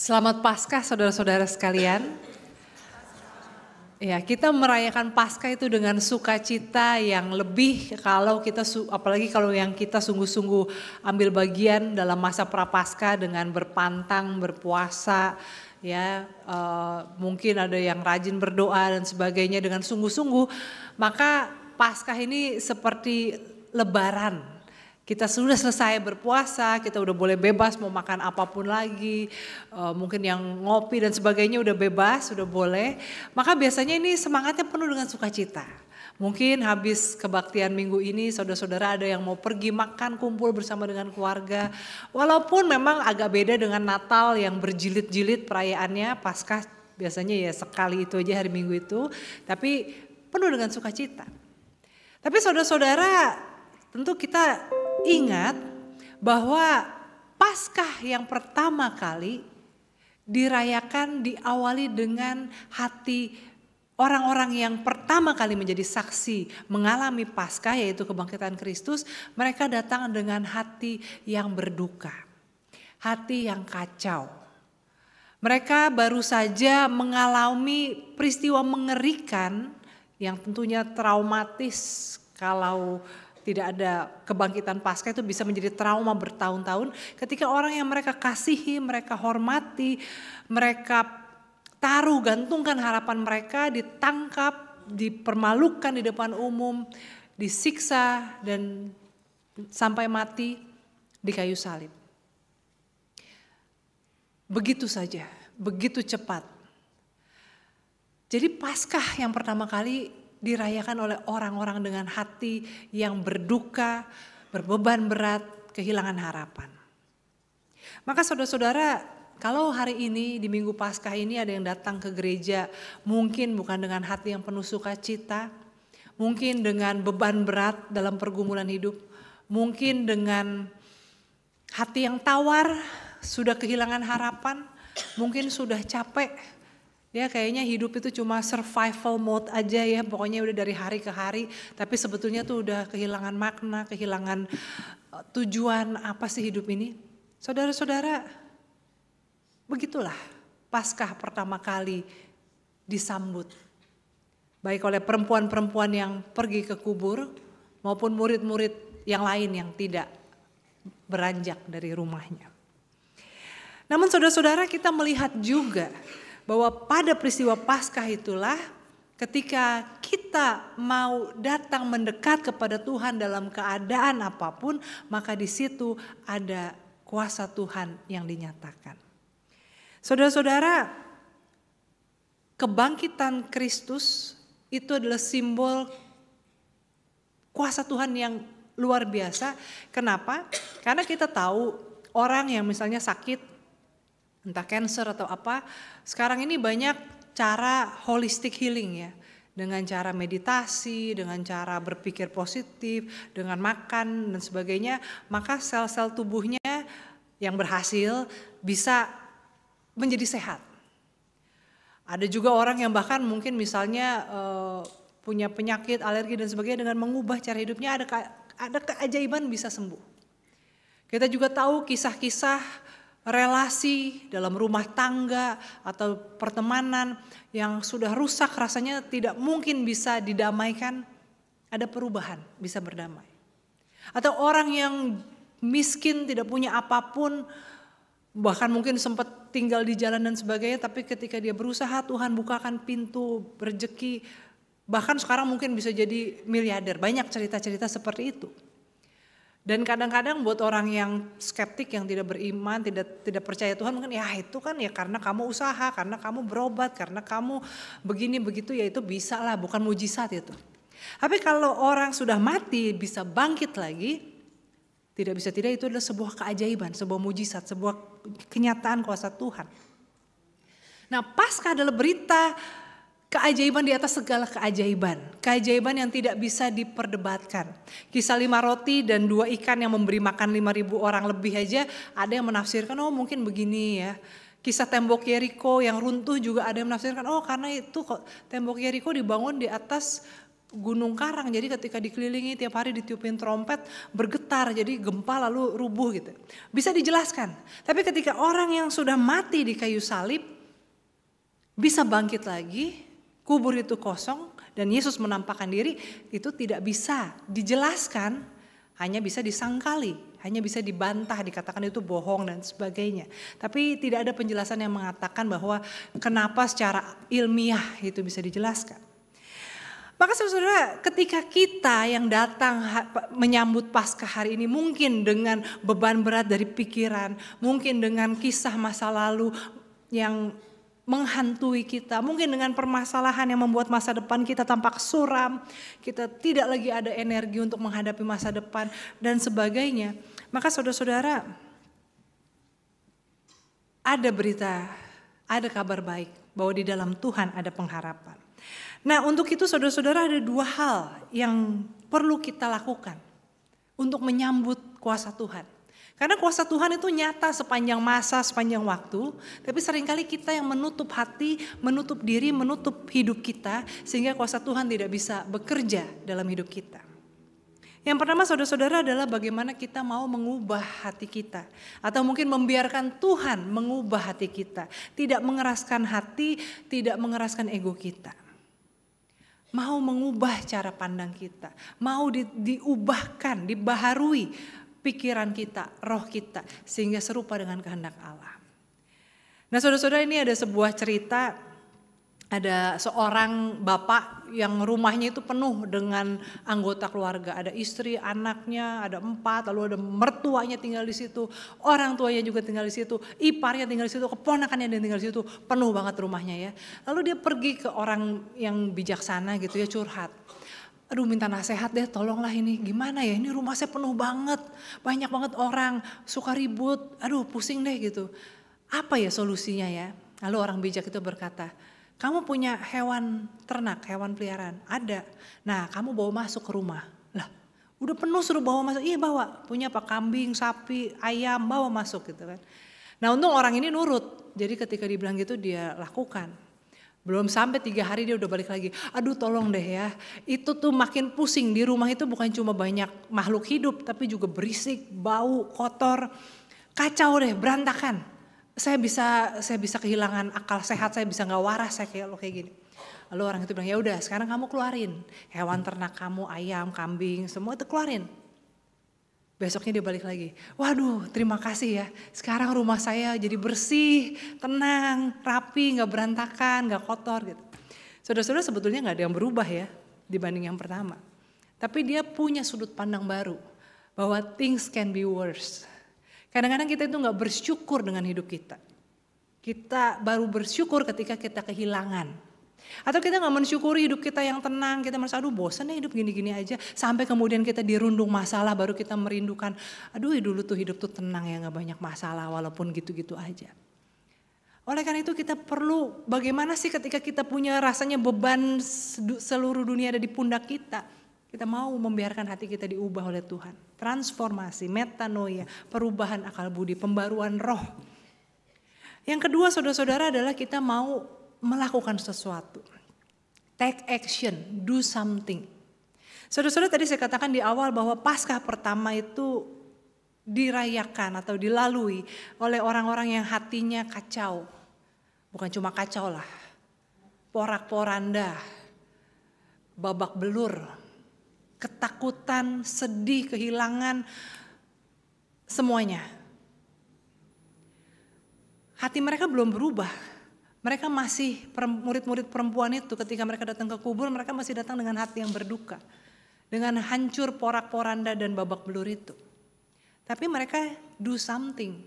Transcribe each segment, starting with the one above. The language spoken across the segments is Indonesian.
Selamat Paskah saudara-saudara sekalian. Ya, kita merayakan Paskah itu dengan sukacita yang lebih kalau kita apalagi kalau yang kita sungguh-sungguh ambil bagian dalam masa prapaskah dengan berpantang, berpuasa, ya uh, mungkin ada yang rajin berdoa dan sebagainya dengan sungguh-sungguh, maka Paskah ini seperti lebaran kita sudah selesai berpuasa, kita udah boleh bebas mau makan apapun lagi, uh, mungkin yang ngopi dan sebagainya udah bebas, udah boleh. Maka biasanya ini semangatnya penuh dengan sukacita. Mungkin habis kebaktian minggu ini saudara-saudara ada yang mau pergi makan kumpul bersama dengan keluarga. Walaupun memang agak beda dengan Natal yang berjilid-jilid perayaannya pasca biasanya ya sekali itu aja hari minggu itu. Tapi penuh dengan sukacita. Tapi saudara-saudara tentu kita ingat bahwa Paskah yang pertama kali dirayakan diawali dengan hati orang-orang yang pertama kali menjadi saksi mengalami Paskah yaitu kebangkitan Kristus, mereka datang dengan hati yang berduka, hati yang kacau. Mereka baru saja mengalami peristiwa mengerikan yang tentunya traumatis kalau tidak ada kebangkitan pasca itu bisa menjadi trauma bertahun-tahun ketika orang yang mereka kasihi, mereka hormati, mereka taruh gantungkan harapan mereka ditangkap, dipermalukan di depan umum, disiksa dan sampai mati di kayu salib. Begitu saja, begitu cepat. Jadi Paskah yang pertama kali dirayakan oleh orang-orang dengan hati yang berduka, berbeban berat, kehilangan harapan. Maka saudara-saudara, kalau hari ini di Minggu Paskah ini ada yang datang ke gereja, mungkin bukan dengan hati yang penuh sukacita, mungkin dengan beban berat dalam pergumulan hidup, mungkin dengan hati yang tawar, sudah kehilangan harapan, mungkin sudah capek, Ya kayaknya hidup itu cuma survival mode aja ya, pokoknya udah dari hari ke hari, tapi sebetulnya tuh udah kehilangan makna, kehilangan eh, tujuan apa sih hidup ini. Saudara-saudara, begitulah Paskah pertama kali disambut baik oleh perempuan-perempuan yang pergi ke kubur maupun murid-murid yang lain yang tidak beranjak dari rumahnya. Namun saudara-saudara kita melihat juga bahwa pada peristiwa Paskah itulah ketika kita mau datang mendekat kepada Tuhan dalam keadaan apapun, maka di situ ada kuasa Tuhan yang dinyatakan. Saudara-saudara, kebangkitan Kristus itu adalah simbol kuasa Tuhan yang luar biasa. Kenapa? Karena kita tahu orang yang misalnya sakit entah cancer atau apa. Sekarang ini banyak cara holistic healing ya. Dengan cara meditasi, dengan cara berpikir positif, dengan makan dan sebagainya, maka sel-sel tubuhnya yang berhasil bisa menjadi sehat. Ada juga orang yang bahkan mungkin misalnya uh, punya penyakit alergi dan sebagainya dengan mengubah cara hidupnya ada ada keajaiban bisa sembuh. Kita juga tahu kisah-kisah relasi dalam rumah tangga atau pertemanan yang sudah rusak rasanya tidak mungkin bisa didamaikan, ada perubahan, bisa berdamai. Atau orang yang miskin tidak punya apapun, bahkan mungkin sempat tinggal di jalan dan sebagainya, tapi ketika dia berusaha Tuhan bukakan pintu rezeki, bahkan sekarang mungkin bisa jadi miliarder. Banyak cerita-cerita seperti itu. Dan kadang-kadang buat orang yang skeptik, yang tidak beriman, tidak tidak percaya Tuhan mungkin ya itu kan ya karena kamu usaha, karena kamu berobat, karena kamu begini begitu ya itu bisa lah, bukan mujizat itu. Tapi kalau orang sudah mati bisa bangkit lagi, tidak bisa tidak itu adalah sebuah keajaiban, sebuah mujizat, sebuah kenyataan kuasa Tuhan. Nah pasca adalah berita Keajaiban di atas segala keajaiban. Keajaiban yang tidak bisa diperdebatkan. Kisah lima roti dan dua ikan yang memberi makan lima ribu orang lebih aja ada yang menafsirkan oh mungkin begini ya. Kisah tembok Yeriko yang runtuh juga ada yang menafsirkan oh karena itu kok tembok Yeriko dibangun di atas gunung karang jadi ketika dikelilingi tiap hari ditiupin trompet bergetar jadi gempa lalu rubuh gitu bisa dijelaskan tapi ketika orang yang sudah mati di kayu salib bisa bangkit lagi kubur itu kosong dan Yesus menampakkan diri itu tidak bisa dijelaskan, hanya bisa disangkali, hanya bisa dibantah, dikatakan itu bohong dan sebagainya. Tapi tidak ada penjelasan yang mengatakan bahwa kenapa secara ilmiah itu bisa dijelaskan. Maka saudara ketika kita yang datang menyambut Paskah hari ini mungkin dengan beban berat dari pikiran, mungkin dengan kisah masa lalu yang menghantui kita. Mungkin dengan permasalahan yang membuat masa depan kita tampak suram, kita tidak lagi ada energi untuk menghadapi masa depan dan sebagainya. Maka saudara-saudara, ada berita, ada kabar baik bahwa di dalam Tuhan ada pengharapan. Nah, untuk itu saudara-saudara ada dua hal yang perlu kita lakukan untuk menyambut kuasa Tuhan. Karena kuasa Tuhan itu nyata sepanjang masa, sepanjang waktu. Tapi seringkali kita yang menutup hati, menutup diri, menutup hidup kita. Sehingga kuasa Tuhan tidak bisa bekerja dalam hidup kita. Yang pertama saudara-saudara adalah bagaimana kita mau mengubah hati kita. Atau mungkin membiarkan Tuhan mengubah hati kita. Tidak mengeraskan hati, tidak mengeraskan ego kita. Mau mengubah cara pandang kita. Mau di, diubahkan, dibaharui pikiran kita, roh kita, sehingga serupa dengan kehendak Allah. Nah saudara-saudara ini ada sebuah cerita, ada seorang bapak yang rumahnya itu penuh dengan anggota keluarga. Ada istri, anaknya, ada empat, lalu ada mertuanya tinggal di situ, orang tuanya juga tinggal di situ, iparnya tinggal di situ, keponakannya yang tinggal di situ, penuh banget rumahnya ya. Lalu dia pergi ke orang yang bijaksana gitu ya curhat aduh minta nasehat deh tolonglah ini gimana ya ini rumah saya penuh banget banyak banget orang suka ribut aduh pusing deh gitu apa ya solusinya ya lalu orang bijak itu berkata kamu punya hewan ternak hewan peliharaan ada nah kamu bawa masuk ke rumah lah udah penuh suruh bawa masuk iya bawa punya apa kambing sapi ayam bawa masuk gitu kan nah untung orang ini nurut jadi ketika dibilang gitu dia lakukan belum sampai tiga hari dia udah balik lagi. Aduh tolong deh ya. Itu tuh makin pusing di rumah itu bukan cuma banyak makhluk hidup. Tapi juga berisik, bau, kotor. Kacau deh, berantakan. Saya bisa saya bisa kehilangan akal sehat, saya bisa gak waras saya kayak lo kayak gini. Lalu orang itu bilang ya udah sekarang kamu keluarin hewan ternak kamu ayam kambing semua itu keluarin Besoknya dia balik lagi. Waduh, terima kasih ya. Sekarang rumah saya jadi bersih, tenang, rapi, nggak berantakan, nggak kotor gitu. Saudara-saudara sebetulnya nggak ada yang berubah ya dibanding yang pertama. Tapi dia punya sudut pandang baru bahwa things can be worse. Kadang-kadang kita itu nggak bersyukur dengan hidup kita. Kita baru bersyukur ketika kita kehilangan atau kita nggak mensyukuri hidup kita yang tenang, kita merasa aduh bosan ya hidup gini-gini aja. Sampai kemudian kita dirundung masalah baru kita merindukan, aduh ya dulu tuh hidup tuh tenang ya nggak banyak masalah walaupun gitu-gitu aja. Oleh karena itu kita perlu bagaimana sih ketika kita punya rasanya beban seluruh dunia ada di pundak kita. Kita mau membiarkan hati kita diubah oleh Tuhan. Transformasi, metanoia, perubahan akal budi, pembaruan roh. Yang kedua saudara-saudara adalah kita mau melakukan sesuatu. Take action, do something. Saudara-saudara tadi saya katakan di awal bahwa Paskah pertama itu dirayakan atau dilalui oleh orang-orang yang hatinya kacau. Bukan cuma kacau lah, porak-poranda, babak belur, ketakutan, sedih, kehilangan, semuanya. Hati mereka belum berubah, mereka masih murid-murid perempuan itu ketika mereka datang ke kubur mereka masih datang dengan hati yang berduka. Dengan hancur porak-poranda dan babak belur itu. Tapi mereka do something.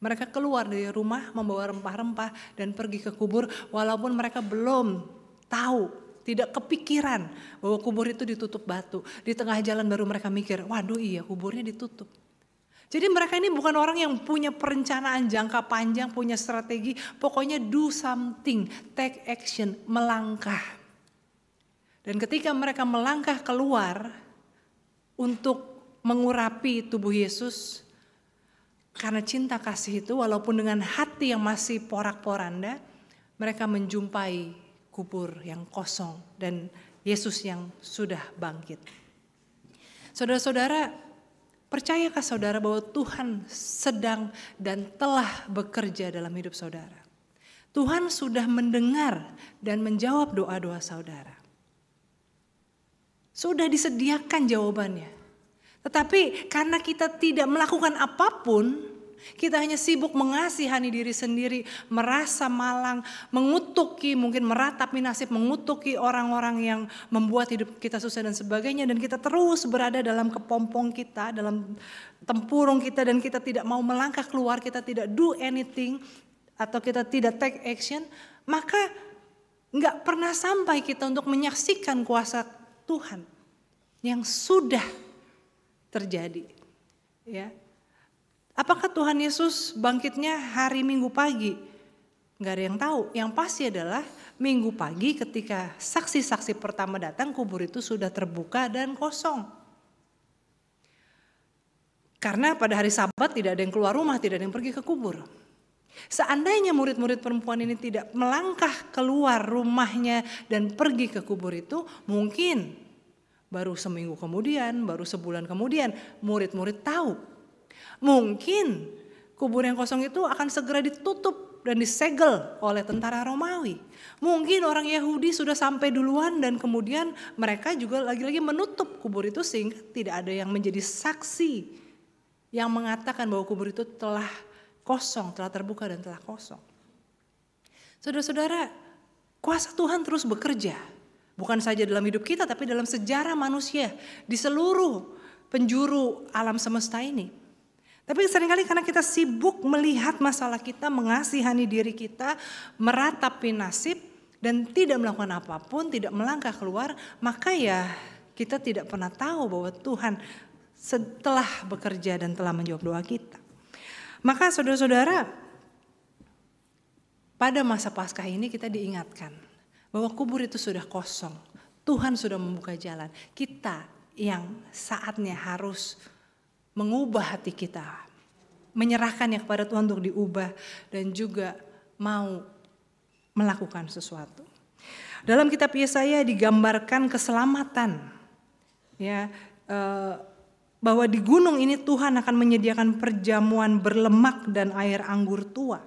Mereka keluar dari rumah membawa rempah-rempah dan pergi ke kubur walaupun mereka belum tahu, tidak kepikiran bahwa kubur itu ditutup batu. Di tengah jalan baru mereka mikir, waduh iya kuburnya ditutup. Jadi mereka ini bukan orang yang punya perencanaan jangka panjang, punya strategi, pokoknya do something, take action, melangkah. Dan ketika mereka melangkah keluar untuk mengurapi tubuh Yesus, karena cinta kasih itu walaupun dengan hati yang masih porak-poranda, mereka menjumpai kubur yang kosong dan Yesus yang sudah bangkit. Saudara-saudara, Percayakah saudara bahwa Tuhan sedang dan telah bekerja dalam hidup saudara? Tuhan sudah mendengar dan menjawab doa-doa saudara. Sudah disediakan jawabannya. Tetapi karena kita tidak melakukan apapun, kita hanya sibuk mengasihani diri sendiri, merasa malang, mengutuki, mungkin meratapi nasib, mengutuki orang-orang yang membuat hidup kita susah dan sebagainya. Dan kita terus berada dalam kepompong kita, dalam tempurung kita dan kita tidak mau melangkah keluar, kita tidak do anything atau kita tidak take action, maka nggak pernah sampai kita untuk menyaksikan kuasa Tuhan yang sudah terjadi. Ya, Apakah Tuhan Yesus bangkitnya hari Minggu pagi? Gak ada yang tahu. Yang pasti adalah Minggu pagi ketika saksi-saksi pertama datang kubur itu sudah terbuka dan kosong. Karena pada hari Sabat tidak ada yang keluar rumah, tidak ada yang pergi ke kubur. Seandainya murid-murid perempuan ini tidak melangkah keluar rumahnya dan pergi ke kubur itu, mungkin baru seminggu kemudian, baru sebulan kemudian murid-murid tahu Mungkin kubur yang kosong itu akan segera ditutup dan disegel oleh tentara Romawi. Mungkin orang Yahudi sudah sampai duluan dan kemudian mereka juga lagi-lagi menutup kubur itu sehingga tidak ada yang menjadi saksi yang mengatakan bahwa kubur itu telah kosong, telah terbuka dan telah kosong. Saudara-saudara, kuasa Tuhan terus bekerja. Bukan saja dalam hidup kita tapi dalam sejarah manusia di seluruh penjuru alam semesta ini. Tapi seringkali karena kita sibuk melihat masalah kita, mengasihani diri kita, meratapi nasib, dan tidak melakukan apapun, tidak melangkah keluar, maka ya kita tidak pernah tahu bahwa Tuhan setelah bekerja dan telah menjawab doa kita. Maka saudara-saudara, pada masa Paskah ini kita diingatkan bahwa kubur itu sudah kosong. Tuhan sudah membuka jalan. Kita yang saatnya harus mengubah hati kita, menyerahkannya kepada Tuhan untuk diubah dan juga mau melakukan sesuatu. Dalam kitab Yesaya digambarkan keselamatan ya eh, bahwa di gunung ini Tuhan akan menyediakan perjamuan berlemak dan air anggur tua.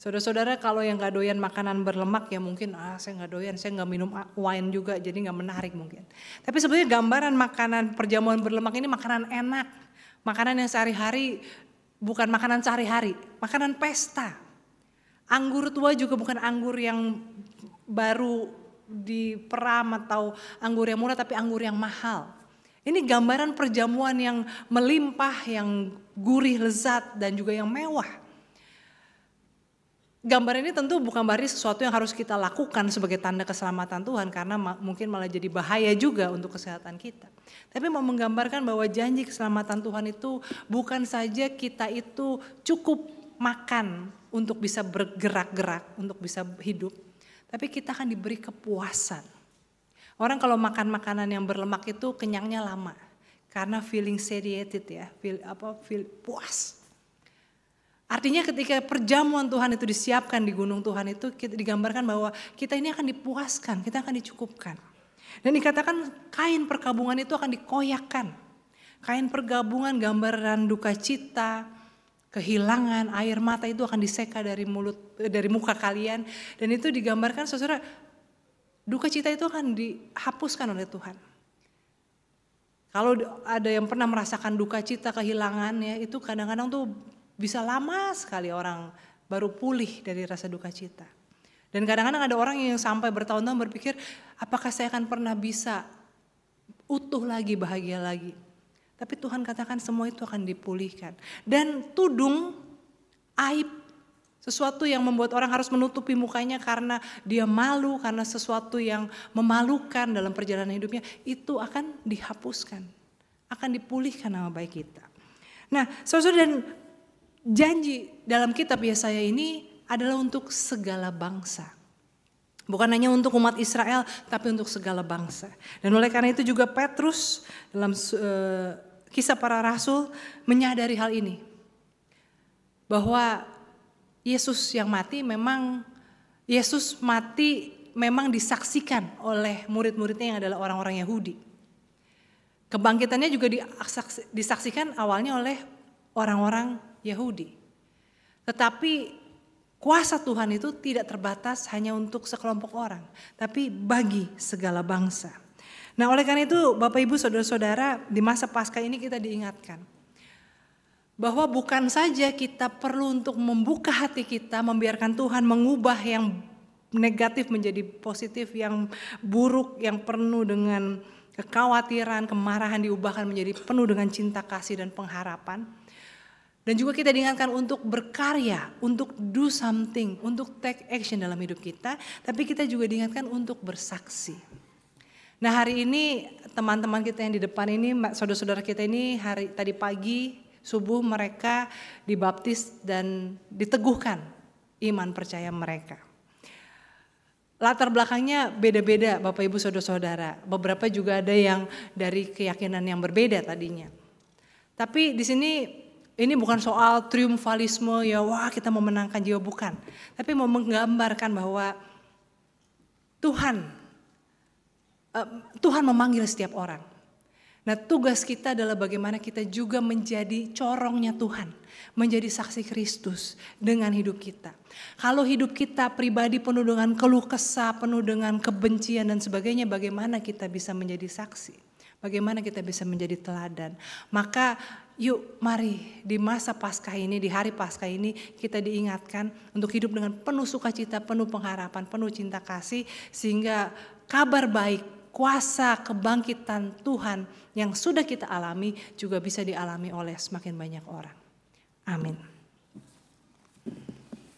Saudara-saudara kalau yang nggak doyan makanan berlemak ya mungkin ah saya nggak doyan, saya nggak minum wine juga jadi nggak menarik mungkin. Tapi sebenarnya gambaran makanan perjamuan berlemak ini makanan enak, makanan yang sehari-hari bukan makanan sehari-hari, makanan pesta. Anggur tua juga bukan anggur yang baru diperam atau anggur yang murah tapi anggur yang mahal. Ini gambaran perjamuan yang melimpah, yang gurih, lezat dan juga yang mewah gambar ini tentu bukan berarti sesuatu yang harus kita lakukan sebagai tanda keselamatan Tuhan karena ma mungkin malah jadi bahaya juga untuk kesehatan kita. Tapi mau menggambarkan bahwa janji keselamatan Tuhan itu bukan saja kita itu cukup makan untuk bisa bergerak-gerak, untuk bisa hidup, tapi kita akan diberi kepuasan. Orang kalau makan makanan yang berlemak itu kenyangnya lama karena feeling satiated ya, feel, apa feel puas Artinya ketika perjamuan Tuhan itu disiapkan di gunung Tuhan itu kita digambarkan bahwa kita ini akan dipuaskan, kita akan dicukupkan. Dan dikatakan kain perkabungan itu akan dikoyakkan. Kain pergabungan gambaran duka cita, kehilangan, air mata itu akan diseka dari mulut eh, dari muka kalian dan itu digambarkan Saudara duka cita itu akan dihapuskan oleh Tuhan. Kalau ada yang pernah merasakan duka cita kehilangan ya itu kadang-kadang tuh bisa lama sekali orang baru pulih dari rasa duka cita. Dan kadang-kadang ada orang yang sampai bertahun-tahun berpikir, apakah saya akan pernah bisa utuh lagi, bahagia lagi. Tapi Tuhan katakan semua itu akan dipulihkan. Dan tudung, aib, sesuatu yang membuat orang harus menutupi mukanya karena dia malu, karena sesuatu yang memalukan dalam perjalanan hidupnya, itu akan dihapuskan. Akan dipulihkan nama baik kita. Nah, saudara dan janji dalam kitab Yesaya ini adalah untuk segala bangsa. Bukan hanya untuk umat Israel, tapi untuk segala bangsa. Dan oleh karena itu juga Petrus dalam uh, kisah para rasul menyadari hal ini. Bahwa Yesus yang mati memang, Yesus mati memang disaksikan oleh murid-muridnya yang adalah orang-orang Yahudi. Kebangkitannya juga disaksikan awalnya oleh orang-orang Yahudi. Tetapi kuasa Tuhan itu tidak terbatas hanya untuk sekelompok orang, tapi bagi segala bangsa. Nah, oleh karena itu, Bapak Ibu, saudara-saudara, di masa Paskah ini kita diingatkan bahwa bukan saja kita perlu untuk membuka hati kita, membiarkan Tuhan mengubah yang negatif menjadi positif, yang buruk, yang penuh dengan kekhawatiran, kemarahan diubahkan menjadi penuh dengan cinta kasih dan pengharapan. Dan juga kita diingatkan untuk berkarya, untuk do something, untuk take action dalam hidup kita. Tapi kita juga diingatkan untuk bersaksi. Nah hari ini teman-teman kita yang di depan ini, saudara-saudara kita ini hari tadi pagi subuh mereka dibaptis dan diteguhkan iman percaya mereka. Latar belakangnya beda-beda Bapak Ibu Saudara-saudara. Beberapa juga ada yang dari keyakinan yang berbeda tadinya. Tapi di sini ini bukan soal triumfalisme ya wah kita memenangkan jiwa bukan, tapi mau menggambarkan bahwa Tuhan Tuhan memanggil setiap orang. Nah, tugas kita adalah bagaimana kita juga menjadi corongnya Tuhan, menjadi saksi Kristus dengan hidup kita. Kalau hidup kita pribadi penuh dengan keluh kesah, penuh dengan kebencian dan sebagainya, bagaimana kita bisa menjadi saksi? Bagaimana kita bisa menjadi teladan? Maka Yuk, mari di masa pasca ini, di hari pasca ini kita diingatkan untuk hidup dengan penuh sukacita, penuh pengharapan, penuh cinta kasih sehingga kabar baik, kuasa kebangkitan Tuhan yang sudah kita alami juga bisa dialami oleh semakin banyak orang. Amin.